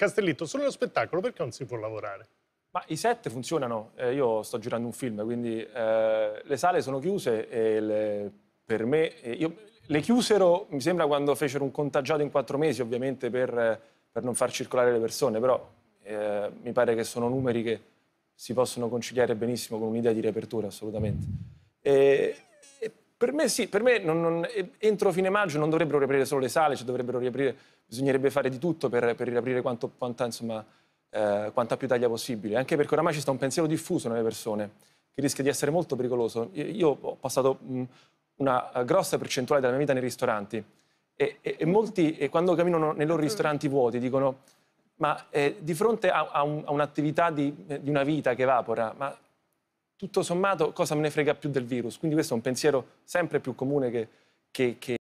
Castellitto, solo lo spettacolo perché non si può lavorare? Ma i set funzionano, eh, io sto girando un film, quindi eh, le sale sono chiuse e le, per me... Eh, io, le chiusero, mi sembra, quando fecero un contagiato in quattro mesi, ovviamente, per, per non far circolare le persone, però eh, mi pare che sono numeri che si possono conciliare benissimo con un'idea di riapertura, assolutamente. E, per me sì, per me non, non, entro fine maggio non dovrebbero riaprire solo le sale, cioè dovrebbero riaprire, bisognerebbe fare di tutto per, per riaprire quanto, quanta, insomma, eh, quanta più taglia possibile, anche perché oramai ci sta un pensiero diffuso nelle persone che rischia di essere molto pericoloso. Io ho passato mh, una eh, grossa percentuale della mia vita nei ristoranti e, e, e molti, e quando camminano nei loro mm. ristoranti vuoti, dicono ma eh, di fronte a, a, un, a un'attività di, di una vita che evapora, ma tutto sommato cosa me ne frega più del virus? Quindi questo è un pensiero sempre più comune che, che, che